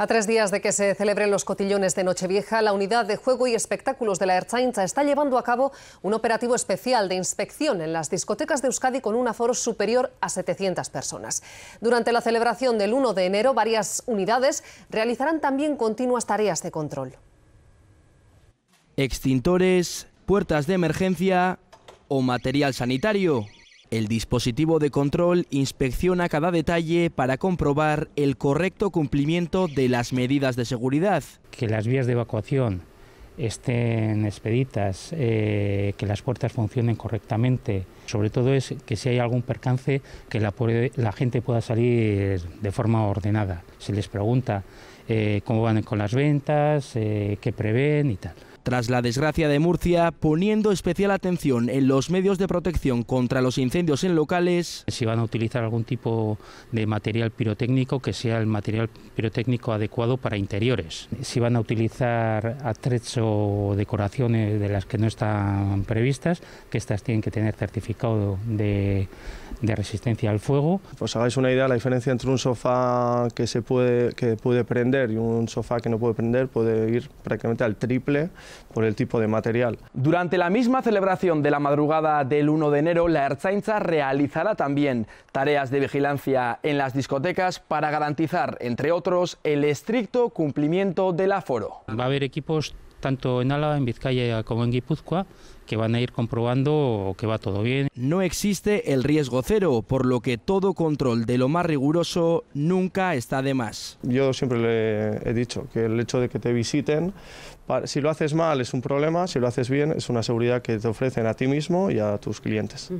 A tres días de que se celebren los cotillones de Nochevieja, la Unidad de Juego y Espectáculos de la Erchaincha está llevando a cabo un operativo especial de inspección en las discotecas de Euskadi con un aforo superior a 700 personas. Durante la celebración del 1 de enero, varias unidades realizarán también continuas tareas de control. Extintores, puertas de emergencia o material sanitario el dispositivo de control inspecciona cada detalle para comprobar el correcto cumplimiento de las medidas de seguridad. Que las vías de evacuación estén expeditas, eh, que las puertas funcionen correctamente. Sobre todo es que si hay algún percance, que la, gente pueda salir de forma ordenada. Se les pregunta eh, cómo van con las ventas, eh, qué prevén y tal. Tras la desgracia de Murcia, poniendo especial atención en los medios de protección contra los incendios en locales. Si van a utilizar algún tipo de material pirotécnico, que sea el material pirotécnico adecuado para interiores. Si van a utilizar atrecho o decoraciones de las que no están previstas, que estas tienen que tener certificado de, resistencia al fuego. Pues hagáis una idea, la diferencia entre un sofá que se puede, puede prender y un sofá que no puede prender puede ir prácticamente al triple por el tipo de material. Durante la misma celebración de la madrugada del 1 de enero, la Ertzaintza realizará también tareas de vigilancia en las discotecas para garantizar, entre otros, el estricto cumplimiento del aforo. Va a haber equipos tanto en Álava, en Vizcaya como en Guipúzcoa, que van a ir comprobando que va todo bien. No existe el riesgo cero, por lo que todo control de lo más riguroso nunca está de más. Yo siempre le he dicho que el hecho de que te visiten, si lo haces mal es un problema, si lo haces bien es una seguridad que te ofrecen a ti mismo y a tus clientes.